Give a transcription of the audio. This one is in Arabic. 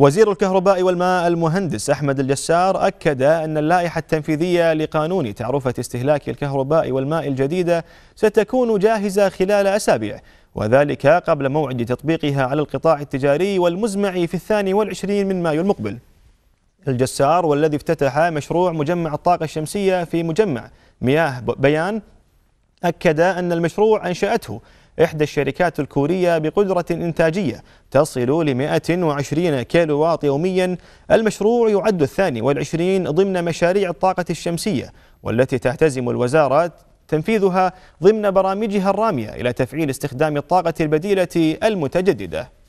وزير الكهرباء والماء المهندس أحمد الجسار أكد أن اللائحة التنفيذية لقانون تعرفة استهلاك الكهرباء والماء الجديدة ستكون جاهزة خلال أسابيع وذلك قبل موعد تطبيقها على القطاع التجاري والمزمع في الثاني والعشرين من مايو المقبل الجسار والذي افتتح مشروع مجمع الطاقة الشمسية في مجمع مياه بيان أكد أن المشروع أنشأته إحدى الشركات الكورية بقدرة إنتاجية تصل ل 120 كيلو واط يوميا المشروع يعد الثاني والعشرين ضمن مشاريع الطاقة الشمسية والتي تهتزم الوزارة تنفيذها ضمن برامجها الرامية إلى تفعيل استخدام الطاقة البديلة المتجددة